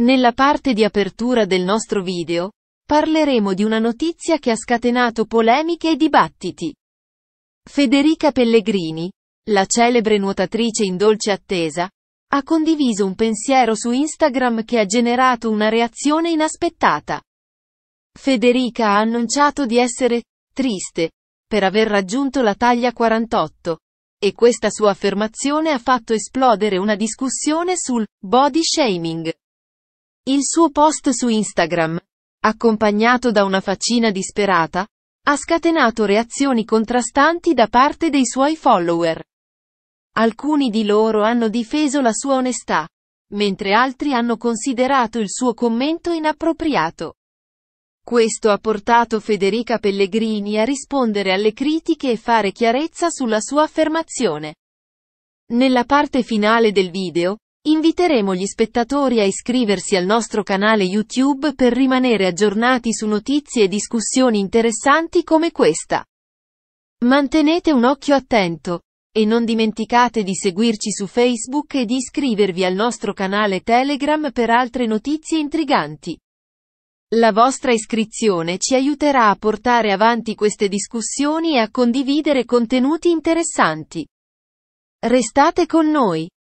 Nella parte di apertura del nostro video, parleremo di una notizia che ha scatenato polemiche e dibattiti. Federica Pellegrini, la celebre nuotatrice in dolce attesa, ha condiviso un pensiero su Instagram che ha generato una reazione inaspettata. Federica ha annunciato di essere triste per aver raggiunto la taglia 48 e questa sua affermazione ha fatto esplodere una discussione sul body shaming. Il suo post su Instagram, accompagnato da una faccina disperata, ha scatenato reazioni contrastanti da parte dei suoi follower. Alcuni di loro hanno difeso la sua onestà, mentre altri hanno considerato il suo commento inappropriato. Questo ha portato Federica Pellegrini a rispondere alle critiche e fare chiarezza sulla sua affermazione. Nella parte finale del video, Inviteremo gli spettatori a iscriversi al nostro canale YouTube per rimanere aggiornati su notizie e discussioni interessanti come questa. Mantenete un occhio attento e non dimenticate di seguirci su Facebook e di iscrivervi al nostro canale Telegram per altre notizie intriganti. La vostra iscrizione ci aiuterà a portare avanti queste discussioni e a condividere contenuti interessanti. Restate con noi.